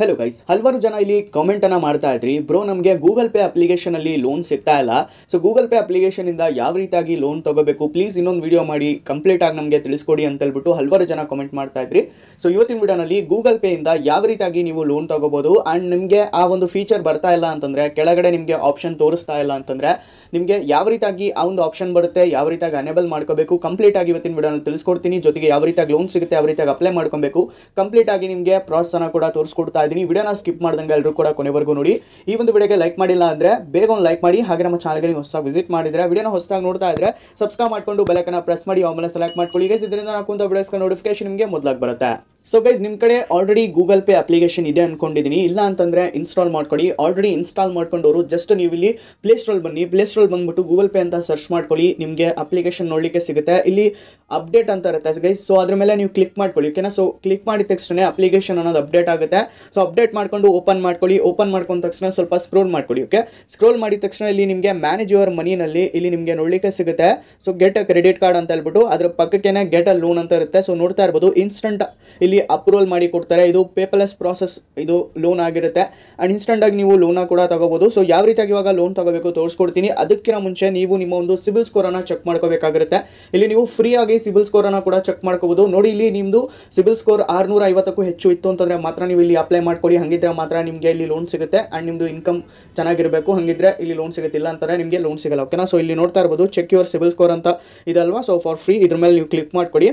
hello guys ಹಲವಾರು ಜನ ಇಲ್ಲಿ ಕಾಮೆಂಟನ್ನು ಮಾಡ್ತಾ ಇದ್ರಿ ಬ್ರೋ ನಮಗೆ ಗೂಗಲ್ ಪೇ ಅಪ್ಲಿಕೇಶನಲ್ಲಿ ಲೋನ್ ಸಿಗ್ತಾ ಇಲ್ಲ ಸೊ ಗೂಗಲ್ ಪೇ ಇಂದ ಯಾವ ರೀತಿಯಾಗಿ ಲೋನ್ ತಗೋಬೇಕು ಪ್ಲೀಸ್ ಇನ್ನೊಂದು ವಿಡಿಯೋ ಮಾಡಿ ಕಂಪ್ಲೀಟ್ ಆಗಿ ನಮಗೆ ತಿಳಿಸ್ಕೊಡಿ ಅಂತ ಹೇಳ್ಬಿಟ್ಟು ಹಲವಾರು ಜನ ಕಾಮೆಂಟ್ ಮಾಡ್ತಾ ಇದ್ರಿ ಸೊ ಇವತ್ತಿನ ವಿಡಿಯೋನಲ್ಲಿ ಗೂಗಲ್ ಪೇಯಿಂದ ಯಾವ ರೀತಿಯಾಗಿ ನೀವು ಲೋನ್ ತಗೋಬೋದು ಆ್ಯಂಡ್ ನಿಮಗೆ ಆ ಒಂದು ಫೀಚರ್ ಬರ್ತಾ ಇಲ್ಲ ಅಂತಂದರೆ ಕೆಳಗಡೆ ನಿಮಗೆ ಆಪ್ಷನ್ ತೋರಿಸ್ತಾ ಇಲ್ಲ ಅಂತಂದರೆ ನಿಮಗೆ ಯಾವ ರೀತಿಯಾಗಿ ಆ ಒಂದು ಆಪ್ಷನ್ ಬರುತ್ತೆ ಯಾವ ರೀತಿಯಾಗಿ ಅನೇಬಲ್ ಮಾಡ್ಕೋಬೇಕು ಕಂಪ್ಲೀಟಾಗಿ ಇವತ್ತಿನ ವೀಡಿಯೋನಲ್ಲಿ ತಿಳಿಸ್ಕೊಡ್ತೀನಿ ಜೊತೆಗೆ ಯಾವ ರೀತಿಯಾಗಿ ಲೋನ್ ಸಿಗುತ್ತೆ ಯಾವ ರೀತಿಯಾಗಿ ಅಪ್ಲೈ ಮಾಡ್ಕೊಬೇಕು ಆಗಿ ನಿಮಗೆ ಪ್ರಾಸೆಸನ್ನು ಕೂಡ ತೋರಿಸ್ಕೊಡ್ತಾ ಇದ್ದೀನಿ ವಿಡಿಯೋನ ಸ್ಕಿಪ್ ಮಾಡ್ದಂಗೆ ಎಲ್ಲರೂ ಕೂಡ ಕೊನೆವರೆಗೂ ನೋಡಿ ಈ ಒಂದು ವಿಡಿಯೋಗೆ ಲೈಕ್ ಮಾಡಿಲ್ಲ ಅಂದರೆ ಬೇಗ ಒಂದು ಲೈಕ್ ಮಾಡಿ ಹಾಗೆ ನಮ್ಮ ಚಾನಲ್ಗೆ ನೀವು ಹೊಸ ವಿಸಿಟ್ ಮಾಡಿದರೆ ವಿಡಿಯೋನ ಹೊಸದಾಗಿ ನೋಡ್ತಾ ಇದ್ದರೆ ಸಬ್ಸ್ಕ್ರೈಬ್ ಮಾಡಿಕೊಂಡು ಬೆಲೆಕನ್ನು ಪ್ರೆಸ್ ಮಾಡಿ ಆಮೇಲೆ ಸೆಲೆಕ್ಟ್ ಮಾಡ್ಕೊಳ್ಳಿ ಇದರಿಂದ ನಾಲ್ಕು ವಿಡಿಯೋಸ್ಗೆ ನೋಟಿಫಿಕೇಶನ್ ನಿಮಗೆ ಮೊದಲಾಗಿ ಬರುತ್ತೆ ಸೊ ಗೈಸ್ ನಿಮ್ಮ ಕಡೆ ಆಲ್ರೆಡಿ ಗೂಗಲ್ ಪೇ ಅಪ್ಲಿಕೇಶನ್ ಇದೆ ಅಂದ್ಕೊಂಡಿದ್ದೀನಿ ಇಲ್ಲ ಅಂತಂದರೆ ಇನ್ಸ್ಟಾಲ್ ಮಾಡ್ಕೊಳ್ಳಿ ಆಲ್ರೆಡಿ ಇನ್ಸ್ಟಾಲ್ ಮಾಡ್ಕೊಂಡವರು ಜಸ್ಟ್ ನೀವು ಇಲ್ಲಿ ಸ್ಟೋಲ್ ಬನ್ನಿ ಪ್ಲೇಸ್ಟೋಲ್ ಬಂದ್ಬಿಟ್ಟು ಗೂಗಲ್ ಪೇ ಅಂತ ಸರ್ಚ್ ಮಾಡ್ಕೊಳ್ಳಿ ನಿಮಗೆ ಅಪ್ಲಿಕೇಶನ್ ನೋಡಲಿಕ್ಕೆ ಸಿಗುತ್ತೆ ಇಲ್ಲಿ ಅಪ್ಡೇಟ್ ಅಂತ ಇರುತ್ತೆ ಗೈಸ್ ಸೊ ಅದ್ರ ಮೇಲೆ ನೀವು ಕ್ಲಿಕ್ ಮಾಡ್ಕೊಳ್ಳಿ ಓಕೆನಾ ಸೊ ಕ್ಲಿಕ್ ಮಾಡಿದ ತಕ್ಷಣ ಅಪ್ಲಿಕೇಶನ್ ಅನ್ನೋದು ಅಪ್ಡೇಟ್ ಆಗುತ್ತೆ ಸೊ ಅಪ್ಡೇಟ್ ಮಾಡ್ಕೊಂಡು ಓಪನ್ ಮಾಡ್ಕೊಳ್ಳಿ ಓಪನ್ ಮಾಡ್ಕೊಂಡ ತಕ್ಷಣ ಸ್ವಲ್ಪ ಸ್ಕ್ರೋಲ್ ಮಾಡ್ಕೊಳ್ಳಿ ಓಕೆ ಸ್ಕ್ರೋಲ್ ಮಾಡಿದ ತಕ್ಷಣ ಇಲ್ಲಿ ನಿಮಗೆ ಮ್ಯಾನೇಜ್ ಯುವರ್ ಮನಿನಲ್ಲಿ ಇಲ್ಲಿ ನಿಮಗೆ ನೋಡಲಿಕ್ಕೆ ಸಿಗುತ್ತೆ so get a credit card ಅಂತ ಹೇಳ್ಬಿಟ್ಟು ಅದ್ರ ಪಕ್ಕಕ್ಕೆ ಗೆಟ್ ಅ ಲೋನ್ ಅಂತ ಇರುತ್ತೆ ಸೊ ನೋಡ್ತಾ ಇರ್ಬೋದು ಇನ್ಸ್ಟಂಟ್ ಇಲ್ಲಿ ಇಲ್ಲಿ ಅಪ್ರೂವಲ್ ಮಾಡಿ ಕೊಡ್ತಾರೆ ಇದು ಪೇಪರ್ಲೆಸ್ ಪ್ರಾಸೆಸ್ ಇದು ಲೋನ್ ಆಗಿರುತ್ತೆ ಆ್ಯಂಡ್ ಇನ್ಸ್ಟೆಂಟಾಗಿ ನೀವು ಲೋನ ಕೂಡ ತಗೋಬೋದು ಸೊ ಯಾವ ರೀತಿಯಾಗಿ ಇವಾಗ ಲೋನ್ ತಗೋಬೇಕು ತೋರಿಸ್ಕೊಡ್ತೀನಿ ಅದಕ್ಕಿಂತ ಮುಂಚೆ ನೀವು ನಿಮ್ಮ ಒಂದು ಸಿಬಿಲ್ ಸ್ಕೋರನ್ನು ಚೆಕ್ ಮಾಡ್ಕೋಬೇಕಾಗಿರುತ್ತೆ ಇಲ್ಲಿ ನೀವು ಫ್ರೀಯಾಗಿ ಸಿಬಿಲ್ ಸ್ಕೋರನ್ನು ಕೂಡ ಚೆಕ್ ಮಾಡ್ಕೋಬೋದು ನೋಡಿ ಇಲ್ಲಿ ನಿಮ್ಮದು ಸಿಬಿಲ್ ಸ್ಕೋರ್ ಆರುನೂರ ಐವತ್ತಕ್ಕೂ ಹೆಚ್ಚು ಇತ್ತು ಅಂತಂದರೆ ಮಾತ್ರ ನೀವು ಇಲ್ಲಿ ಅಪ್ಲೈ ಮಾಡ್ಕೊಳ್ಳಿ ಹಾಗಿದ್ರೆ ಮಾತ್ರ ನಿಮಗೆ ಇಲ್ಲಿ ಲೋನ್ ಸಿಗುತ್ತೆ ಆ್ಯಂಡ್ ನಿಮ್ಮದು ಇನ್ಕಮ್ ಚೆನ್ನಾಗಿರಬೇಕು ಹಾಗಿದ್ರೆ ಇಲ್ಲಿ ಲೋನ್ ಸಿಗುತ್ತಿಲ್ಲ ಅಂತಾರೆ ನಿಮಗೆ ಲೋನ್ ಸಿಗಲ್ಲ ಓಕೆನಾ ಸೊ ಇಲ್ಲಿ ನೋಡ್ತಾ ಇರ್ಬೋದು ಚೆಕ್ ಯುವರ್ ಸಿಬಿಲ್ ಸ್ಕೋರ್ ಅಂತ ಇದಲ್ವಾ ಸೊ ಫಾರ್ ಫ್ರೀ ಇದ್ರ ಮೇಲೆ ನೀವು ಕ್ಲಿಕ್ ಮಾಡಿಕೊಡಿ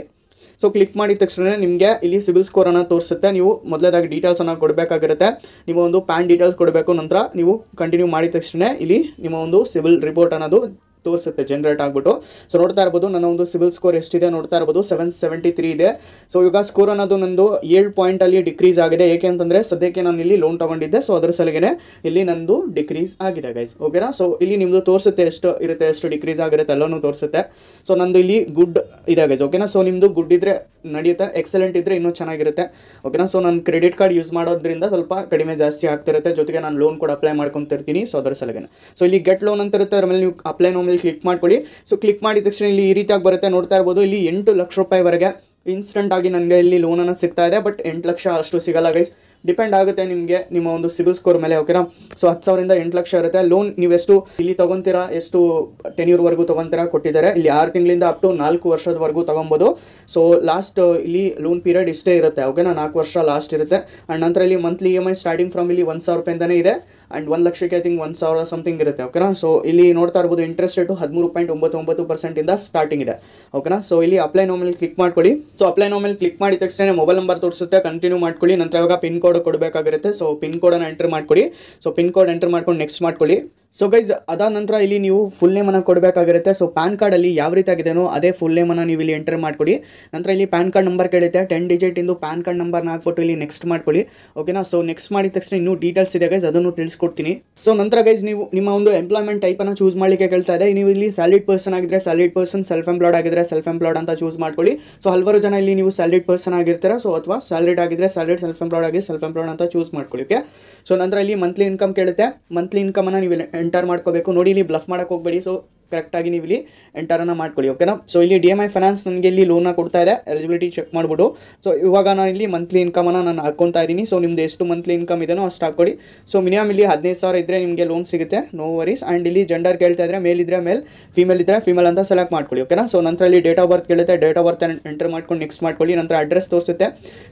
ಸೊ ಕ್ಲಿಕ್ ಮಾಡಿದ ತಕ್ಷಣ ನಿಮಗೆ ಇಲ್ಲಿ ಸಿಬಿಲ್ ಅನ್ನ ತೋರಿಸುತ್ತೆ ನೀವು ಮೊದಲೇದಾಗಿ ಡೀಟೇಲ್ಸ್ ಅನ್ನ ಕೊಡಬೇಕಾಗಿರುತ್ತೆ ನಿಮ್ಮ ಒಂದು ಪ್ಯಾನ್ ಡೀಟೇಲ್ಸ್ ಕೊಡಬೇಕು ನಂತರ ನೀವು ಕಂಟಿನ್ಯೂ ಮಾಡಿದ ತಕ್ಷಣ ಇಲ್ಲಿ ನಿಮ್ಮ ಒಂದು ಸಿವಿಲ್ ರಿಪೋರ್ಟ್ ಅನ್ನೋದು ತೋರಿಸುತ್ತೆ ಜನರೇಟ್ ಆಗ್ಬಿಟ್ಟು ಸೊ ನೋಡ್ತಾ ಇರ್ಬೋದು ನನ್ನ ಒಂದು ಸಿವಿಲ್ ಸ್ಕೋರ್ ಎಷ್ಟಿದೆ ನೋಡ್ತಾ ಇರಬಹುದು ಸೆವೆನ್ ಸೆವೆಂಟಿ ತ್ರೀ ಇದೆ ಸೊ ಇವಾಗ ಸ್ಕೋರ್ ಅನ್ನೋದು ನಂದು ಏಳು ಅಲ್ಲಿ ಡಿಕ್ರೀಸ್ ಆಗಿದೆ ಏಕೆ ಅಂತಂದ್ರೆ ಸದ್ಯಕ್ಕೆ ನಾನು ಇಲ್ಲಿ ಲೋನ್ ತಗೊಂಡಿದ್ದೆ ಸೊ ಅದರ ಸಲಗೇನೆ ಇಲ್ಲಿ ನಂದು ಡಿಕ್ರೀಸ್ ಆಗಿದೆ ಗೈಸ್ ಓಕೆನಾ ಸೊ ಇಲ್ಲಿ ನಿಮ್ಮದು ತೋರಿಸುತ್ತೆ ಎಷ್ಟು ಇರುತ್ತೆ ಎಷ್ಟು ಡಿಕ್ರೀಸ್ ಆಗಿರುತ್ತೆ ಎಲ್ಲನೂ ತೋರಿಸುತ್ತೆ ಸೊ ನಂದು ಇಲ್ಲಿ ಗುಡ್ ಇದೆ ಗೈಸ್ ಓಕೆನಾ ಸೊ ನಿಮ್ಮದು ಗುಡ್ ಇದ್ರೆ ನಡೆಯುತ್ತೆ ಎಕ್ಸಲೆಂಟ್ ಇದ್ರೆ ಇನ್ನೂ ಚೆನ್ನಾಗಿರುತ್ತೆ ಓಕೆನಾ ಸೊ ನಾನು ಕ್ರೆಡಿಟ್ ಕಾರ್ಡ್ ಯೂಸ್ ಮಾಡೋದ್ರಿಂದ ಸ್ವಲ್ಪ ಕಡಿಮೆ ಜಾಸ್ತಿ ಆಗ್ತಿರುತ್ತೆ ಜೊತೆಗೆ ನಾನು ಲೋನ್ ಕೂಡ ಅಪ್ಲೈ ಮಾಡ್ಕೊಂತಿರ್ತೀನಿ ಸೊ ಅದರ ಸಲಗೇನೆ ಸೊ ಇಲ್ಲಿ ಗೆಟ್ ಲೋನ್ ಅಂತ ಇರುತ್ತೆ ಅದ್ರ ಮೇಲೆ ನೀವು ಅಪ್ಲೈ ನೋ ಕ್ಲಿಕ್ ಮಾಡ್ಕೊಳ್ಳಿ ಸೊ ಕ್ಲಿಕ್ ಮಾಡಿದ ತಕ್ಷಣ ಇಲ್ಲಿ ಈ ರೀತಿಯಾಗಿ ಬರುತ್ತೆ ನೋಡ್ತಾ ಇರ್ಬೋದು ಇಲ್ಲಿ ಎಂಟು ಲಕ್ಷ ರೂಪಾಯಿವರೆಗೆ ಆಗಿ ನನಗೆ ಇಲ್ಲಿ ಲೋನನ್ನು ಸಿಗ್ತಾ ಇದೆ ಬಟ್ ಎಂಟು ಲಕ್ಷ ಅಷ್ಟು ಸಿಗಲ್ಲ ಗೈಸ್ ಡಿಪೆಂಡ್ ಆಗುತ್ತೆ ನಿಮಗೆ ನಿಮ್ಮ ಒಂದು ಸಿಬಿಲ್ ಸ್ಕೋರ್ ಮೇಲೆ ಓಕೆನಾ ಸೊ ಹತ್ತು ಸಾವಿರದಿಂದ ಎಂಟು ಲಕ್ಷ ಇರುತ್ತೆ ಲೋನ್ ನೀವೆಷ್ಟು ಇಲ್ಲಿ ತೊಗೊಂತೀರಾ ಎಷ್ಟು ಟೆನ್ಯೂರ್ವರೆಗೂ ತೊಗೊಂತೀರಾ ಕೊಟ್ಟಿದ್ದಾರೆ ಇಲ್ಲಿ ಆರು ತಿಂಗಳಿಂದ ಅಪ್ ಟು ನಾಲ್ಕು ವರ್ಷದವರೆಗೂ ತೊಗೊಬೋದು ಸೊ ಲಾಸ್ಟ್ uh, ಇಲ್ಲಿ ಲೋನ್ ಪೀರಿಯಡ್ ಇಷ್ಟೇ ಇರುತ್ತೆ ಓಕೆನಾ ನಾಲ್ಕು ವರ್ಷ ಲಾಸ್ಟ್ ಇರುತ್ತೆ ಆ್ಯಂಡ್ ನಂತರ ಇಲ್ಲಿ monthly E M I starting from ಇಲ್ಲಿ ಒಂದು ಸಾವಿರ ರೂಪಾಯಿಂದನೇ ಇದೆ ಆ್ಯಂಡ್ ಒಂದು ಲಕ್ಷಕ್ಕೆ ಐ ತಿಂಕ್ ಒಂದು ಸಾವಿರ ಸಮಥಿಂಗ್ ಇರುತ್ತೆ ಓಕೆನಾ ಸೊ ಇಲ್ಲಿ ನೋಡ್ತಾ ಇರ್ಬೋದು ಇಂಟ್ರೆಸ್ಟ್ ರೇಟು ಹದಿಮೂರು ಪಾಯಿಂಟ್ ಒಂಬತ್ತು ಒಂಬತ್ತು ಪರ್ಸೆಂಟಿಂದ ಸ್ಟಾರ್ಟಿಂಗ್ ಇದೆ ಓಕೆನಾ ಸೊ ಇಲ್ಲಿ ಅಪ್ಲೈ ನೋಮಲ್ ಕ್ಲಿಕ್ ಮಾಡ್ಕೊಳ್ಳಿ ಸೊ ಅಪ್ಲೈ ನೋಮಲ್ ಕ್ಲಿಕ್ ಮಾಡಿದ ತಕ್ಷಣ ಮೊಬೈಲ್ ನಂಬರ್ ತೋರಿಸುತ್ತೆ ಕಂಟಿನ್ಯೂ ಮಾಡ್ಕೊಳ್ಳಿ ನಂತರ ಇವಾಗ ಪಿನ್ ಕೋಡ್ ಕೋಡ್ ಕೊಡಬೇಕಾಗಿರುತ್ತೆ ಸೊ ಪಿನ್ ಕೋಡನ್ನು ಎಂಟ್ರ್ ಮಾಡ್ಕೊಡಿ ಸೊ ಪಿನ್ ಕೋಡ್ ಎಂಟ್ರ್ ಮಾಡ್ಕೊಂಡು ನೆಕ್ಸ್ಟ್ ಮಾಡ್ಕೊಳ್ಳಿ ಸೊ ಗೈಸ್ ಅದಾದ ನಂತರ ಇಲ್ಲಿ ನೀವು ಫುಲ್ ನೇಮನ್ನು ಕೊಡಬೇಕಾಗಿರುತ್ತೆ ಸೊ ಪ್ಯಾನ್ ಕಾರ್ಡಲ್ಲಿ ಯಾವ ರೀತಿ ಆಗಿದೆಯೋ ಅದೇ ಫುಲ್ ನೇಮನ್ನು ನೀವು ಇಲ್ಲಿ ಎಂಟರ್ ಮಾಡ್ಕೊಳ್ಳಿ ನಂತರ ಇಲ್ಲಿ ಪ್ಯಾನ್ ಕಾರ್ಡ್ ನಂಬರ್ ಕೇಳುತ್ತೆ ಟೆನ್ ಇಂದು ಪ್ಯಾನ್ ಕಾರ್ಡ್ ನಂಬರ್ನ ಹಾಕ್ಬಿಟ್ಟು ಇಲ್ಲಿ ನೆಕ್ಸ್ಟ್ ಮಾಡ್ಕೊಳ್ಳಿ ಓಕೆನಾ ಸೊ ನೆಕ್ಸ್ಟ್ ಮಾಡಿದ ತಕ್ಷಣ ಇನ್ನೂ ಡೀಟೇಲ್ಸ್ ಇದೆ ಗೈಸ್ ಅದನ್ನು ತಿಳಿಸ್ಕೊಡ್ತೀನಿ ಸೊ ನಂತರ ಗೈಸ್ ನೀವು ನಿಮ್ಮ ಒಂದು ಎಂಪ್ಲಾಯ್ಮೆಂಟ್ ಟೈಪನ್ನು ಚೂಸ್ ಮಾಡಲಿಕ್ಕೆ ಕೇಳ್ತಾ ಇದೆ ನೀವು ಇಲ್ಲಿ ಸ್ಯಾಲಿಡ್ ಪರ್ಸನ್ ಆಗಿದ್ರೆ ಸ್ಯಾಲಿಡ್ ಪರ್ಸನ್ ಸೆಲ್ಫ್ ಎಂಪ್ಲಾಯ್ಡ್ ಆಗಿದ್ರೆ ಸೆಲ್ಫ್ ಎಂಪ್ಲಾಯ್ಡ್ ಅಂತ ಚೂಸ್ ಮಾಡ್ಕೊಳ್ಳಿ ಸೊ ಹಲವಾರು ಜನ ಇಲ್ಲಿ ನೀವು ಸ್ಯಾಲಿಡ್ ಪರ್ಸನ್ ಆಗಿರ್ತಾರೆ ಸೊ ಅಥವಾ ಸ್ಯಾಲಿಡ್ ಆಗಿದ್ರೆ ಸ್ಯಾಲಿಡ್ ಸೆಲ್ಫ್ ಎಂಪ್ಲಾಯ್ಡ್ ಆಗಿ ಸೆಲ್ಫ್ ಎಂಪ್ಲಾಯ್ಡ್ ಅಂತ ಚೂಸ್ ಮಾಡ್ಕೊಳ್ಳಿ ಓಕೆ ಸೊ ನಂತರ ಇಲ್ಲಿ ಮಂತ್ಲಿ ಇನ್ಕಮ್ ಕೇಳುತ್ತೆ ಮಂತ್ಲಿ ಇನ್ಕಮನ್ನು ನೀವು ಎಂಟರ್ ಮಾಡ್ಕೋಬೇಕು ನೋಡಿ ಇಲ್ಲಿ ಬ್ಲಫ್ ಮಾಡೋಕ್ಕೆ ಹೋಗಬೇಡಿ ಸೊ ಕರೆಕ್ಟಾಗಿ ನೀವು ಇಲ್ಲಿ ಎಂಟರನ್ನು ಮಾಡ್ಕೊಳ್ಳಿ ಓಕೆನಾ ಸೊ ಇಲ್ಲಿ ಡಿ ಎಮ್ ಐ ಫೈನಾನ್ಸ್ ನನಗೆ ಇಲ್ಲಿ ಲೋನ್ನ ಕೊಡ್ತಾ ಇದೆ ಎಲಿಜಿಬಿಲಿಟಿ ಚೆಕ್ ಮಾಡ್ಬಿಟ್ಟು ಸೊ ಇವಾಗ ನಾನು ಇಲ್ಲಿ ಮಂತ್ಲಿ ಇನ್ಕಮನ್ನು ನಾನು ಹಾಕ್ಕೊತಾ ಇದ್ದೀನಿ ಸೊ ನಿಮ್ದು ಎಷ್ಟು ಮಂತ್ಲಿ ಇನ್ಕಮ್ ಇದೆಯೋ ಅಷ್ಟು ಹಾಕ್ಕೊಡಿ ಸೊ ಮಿನಿಮಮ್ ಇಲ್ಲಿ ಹದಿನೈದು ಸಾವಿರ ಇದ್ದರೆ ನಿಮಗೆ ಲೋನ್ ಸಿಗುತ್ತೆ ನೋ ವರೀಸ್ ಆ್ಯಂಡ್ ಇಲ್ಲಿ ಜೆಂಡರ್ ಕೇಳ್ತಾ ಇದ್ರೆ ಮೇಲ್ ಇದ್ರೆ ಮೇಲ್ ಫಿಮೇಲ್ ಇದ್ದರೆ ಫಿಮೇಲ್ ಅಂತ ಸೆಲೆಕ್ಟ್ ಮಾಡ್ಕೊಳ್ಳಿ ಓಕೆನಾ ಸೊ ನಂತರ ಇಲ್ಲಿ ಡೇಟ್ ಆಫ್ ಬರ್ತ್ ಕೇಳುತ್ತೆ ಡೇಟ್ ಆಫ್ ಬರ್ತ್ ಎಂಟರ್ ಮಾಡ್ಕೊಂಡು ನೆಕ್ಸ್ಟ್ ಮಾಡ್ಕೊಳ್ಳಿ ನಂತರ ಅಡ್ರೆಸ್ ತೋರಿಸುತ್ತೆ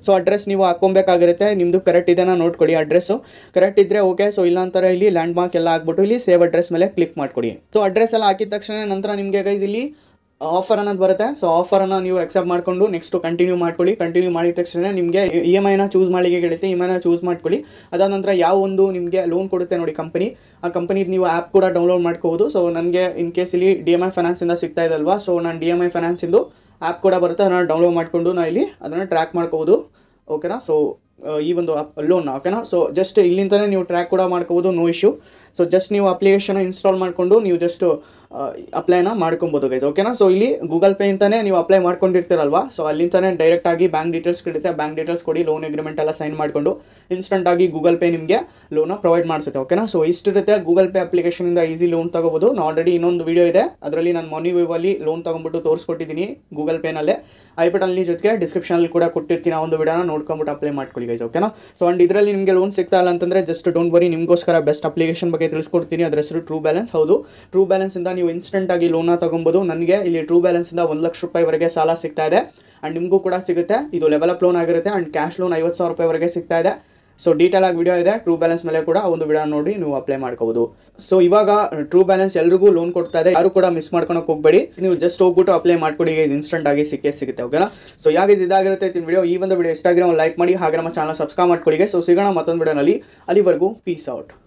ಸೊ ಅಡ್ರೆಸ್ ನೀವು ಹಾಕೊಬೇಕಾಗಿರುತ್ತೆ ನಿಮ್ದು ಕರೆಕ್ಟ್ ಇದೆನಾ ನೋಡ್ಕೊಳ್ಳಿ ಅಡ್ರೆಸ್ಸು ಕರೆಕ್ಟ್ ಇದ್ದರೆ ಓಕೆ ಸೊ ಇಲ್ಲ ಇಲ್ಲಿ ಲ್ಯಾಂಡ್ ಮಾರ್ಕ್ ಎಲ್ಲ ಹಾಕ್ಬಿಟ್ಟು ಇಲ್ಲಿ ಸೇವ್ ಅಡ್ರೆಸ್ ಮೇಲೆ ಕ್ಲಿಕ್ ಮಾಡ್ಕೊಡಿ ಸೊ ಅಡ್ರೆಸ್ ಎಲ್ಲ ಹಾಕಿದ ತಕ್ಷಣ ನಂತರ ನಿಮಗೆ ಗೈಸ್ ಇಲ್ಲಿ ಆಫರ್ ಅನ್ನೋದು ಬರುತ್ತೆ ಸೊ ಆಫರನ್ನು ನೀವು ಎಕ್ಸೆಪ್ಟ್ ಮಾಡಿಕೊಂಡು ನೆಕ್ಸ್ಟು ಕಂಟಿನ್ಯೂ ಮಾಡ್ಕೊಳ್ಳಿ ಕಂಟಿನ್ಯೂ ಮಾಡಿದ ತಕ್ಷಣ ನಿಮಗೆ ಇ e ಎಮ್ ಐನ ಚೂಸ್ ಮಾಡಲಿಕ್ಕೆ ಕೇಳುತ್ತೆ ಇ ಎಮ್ ಐನ ಚೂಸ್ ಮಾಡ್ಕೊಳ್ಳಿ ಅದಾದ ನಂತರ ಯಾವ ಒಂದು ನಿಮಗೆ ಲೋನ್ ಕೊಡುತ್ತೆ ನೋಡಿ ಕಂಪನಿ ಆ ಕಂಪನಿದು ನೀವು ಆ್ಯಪ್ ಕೂಡ ಡೌನ್ಲೋಡ್ ಮಾಡ್ಕೋಬೋದು ಸೊ ನನಗೆ ಇನ್ ಕೇಸ್ ಇಲ್ಲಿ ಡಿ ಎಮ್ ಐ ಫೈನಾನ್ಸಿಂದ ಸಿಗ್ತಾ ಇದಲ್ವಾ ಸೊ ನಾನು ಡಿ ಎಮ್ ಐ ಫೈನಾನ್ಸಿಂದು ಆ್ಯಪ್ ಕೂಡ ಬರುತ್ತೆ ಅದನ್ನು ಡೌನ್ಲೋಡ್ ಮಾಡಿಕೊಂಡು ನಾನು ಇಲ್ಲಿ ಅದನ್ನು ಟ್ರ್ಯಾಕ್ ಮಾಡ್ಕೋಬೋದು ಓಕೆನಾ ಸೊ ಈ ಒಂದು ಲೋನ್ ಓಕೆನಾ ಸೊ ಜಸ್ಟ್ ಇಲ್ಲಿಂದನೇ ನೀವು ಟ್ರ್ಯಾಕ್ ಕೂಡ ಮಾಡ್ಕೋಬೋದು ನೋ ಇಶ್ಯೂ ಸೊ ಜಸ್ಟ್ ನೀವು ಅಪ್ಲಿಕೇಶನ್ ಇನ್ಸ್ಟಾಲ್ ಮಾಡಿಕೊಂಡು ನೀವು ಜಸ್ಟ್ ಅಪ್ಲೈನ ಮಾಡ್ಕೊಬೋದು ಗೈಸ್ ಓಕೆನಾ ಸೊ ಇಲ್ಲಿ ಗೂಗಲ್ ಪೇ ಇಂದನೇ ನೀವು ಅಪ್ಲೈ ಮಾಡ್ಕೊಂಡಿರ್ತೀರಲ್ವಾ ಸೊ ಅಲ್ಲಿಂದನೇ ಡೈರೆಕ್ಟ್ ಆಗಿ ಬ್ಯಾಂಕ್ ಡೀಟೇಲ್ಸ್ ಕೊಡುತ್ತೆ ಬ್ಯಾಂಕ್ ಡೀಟೇಲ್ಸ್ ಕೊಡಿ ಲೋನ್ ಅಗ್ರಿಮೆಂಟ್ ಎಲ್ಲ ಸೈನ್ ಮಾಡಿಕೊಂಡು ಇನ್ಸ್ಟೆಂಟ್ ಆಗಿ ಗೂಗಲ್ ಪೇ ನಿಮಗೆ ಲೋನ ಪ್ರೊವೈಡ್ ಮಾಡಿಸುತ್ತೆ ಓಕೆನಾ ಸೊ ಇಷ್ಟಿರುತ್ತೆ ಗೂಗಲ್ ಪೇ ಇಂದ ಈಸಿ ಲೋನ್ ತಗೋಬೋದು ನಾನು ಆಲ್ರೆಡಿ ಇನ್ನೊಂದು ವಿಡಿಯೋ ಇದೆ ಅದರಲ್ಲಿ ನಾನು ಮನಿ ವೇವಲ್ಲಿ ಲೋನ್ ತೊಗೊಂಡ್ಬಿಟ್ಟು ತೋರಿಸ್ಕೊಟ್ಟಿದ್ದೀನಿ ಗೂಗಲ್ ಪೇನಲ್ಲೇ ಐಪಟಲ್ಲಿ ಜೊತೆಗೆ ಡಿಸ್ಕ್ರಿಪ್ಷನಲ್ಲಿ ಕೂಡ ಕೊಟ್ಟಿರ್ತೀನಿ ಆ ಒಂದು ವಿಡಿಯೋನ ನೋಡ್ಕೊಂಬಿಟ್ಟು ಅಪ್ಲೈ ಮಾಡ್ಕೊಳ್ಳಿ ಗೈಸ್ ಓಕೆನಾ ಸೊ ಅಂಡ್ ಇದರಲ್ಲಿ ನಿಮಗೆ ಲೋನ್ ಸಿಗ್ತಾ ಇಲ್ಲ ಅಂತಂದರೆ ಜಸ್ಟ್ ಡೋಂಟ್ ವರಿ ನಿಮಗೋಸ್ಕರ ಬೆಸ್ಟ್ ಅಪ್ಲಿಕೇಶನ್ ಬಗ್ಗೆ ತಿಳಿಸ್ಕೊಡ್ತೀನಿ ಅದರ ಹೆಸರು ಟ್ರೂ ಬ್ಯಾಲೆನ್ಸ್ ಹೌದು ಟ್ರೂ ಇಂದ ನೀವು ಆಗಿ ಲೋನ ತೊಗೊಬೋದು ನನಗೆ ಇಲ್ಲಿ ಟ್ರೂ ಇಂದ ಒಂದು ಲಕ್ಷ ರೂಪಾಯಿವರೆಗೆ ಸಾಲ ಸಿಗ್ತಾ ಇದೆ ಆ್ಯಂಡ್ ನಿಮಗೂ ಕೂಡ ಸಿಗುತ್ತೆ ಇದು ಲೆವೆಲ್ ಅಪ್ ಲೋನ್ ಆಗಿರುತ್ತೆ ಅಂಡ್ ಕ್ಯಾಶ್ ಲೋನ್ ಐವತ್ತು ಸಾವಿರ ರೂಪಾಯಿವರೆಗೆ ಸಿಗ್ತಾ ಇದೆ ಸೊ ಡೀಟೇಲ್ ಆಗಿ ವಿಡಿಯೋ ಇದೆ ಟ್ರೂ ಬ್ಯಾಲೆನ್ಸ್ ಮೇಲೆ ಕೂಡ ಒಂದು ವಿಡಿಯೋ ನೋಡಿ ನೀವು ಅಪ್ಲೈ ಮಾಡ್ಕೋಬಹುದು ಸೊ ಇವಾಗ ಟ್ರೂ uh, ಬ್ಯಾಲೆನ್ಸ್ ಎಲ್ರಿಗೂ ಲೋನ್ ಕೊಡ್ತಾ ಇದೆ ಯಾರು ಕೂಡ ಮಿಸ್ ಮಾಡ್ಕೊಳಕ್ ಹೋಗಬೇಡಿ ನೀವು ಜಸ್ಟ್ ಹೋಗ್ಬಿಟ್ಟು ಅಪ್ಲೈ ಮಾಡ್ಕೊಡಿ ಇನ್ಸ್ಟೆಂಟ್ ಆಗಿ ಸಿಕ್ಕೇ ಸಿಗುತ್ತೆ ಓಕೆನಾ ಸೊ ಯಾಕೆ ಇದಾಗಿರುತ್ತೆ ವಿಡಿಯೋ ಈ ಒಂದು ವಿಡಿಯೋ ಇಷ್ಟ ಲೈಕ್ ಮಾಡಿ ಹಾಗೆ ನಮ್ಮ ಚಾನಲ್ ಸಬ್ಸ್ಕ್ರೈಬ್ ಮಾಡ್ಕೊಳ್ಳಿ ಸೊ ಸಿಗೋಣ ಮತ್ತೊಂದು ವಿಡಿಯೋನಲ್ಲಿ ಅಲ್ಲಿವರೆಗೂ ಪೀಸ್ ಔಟ್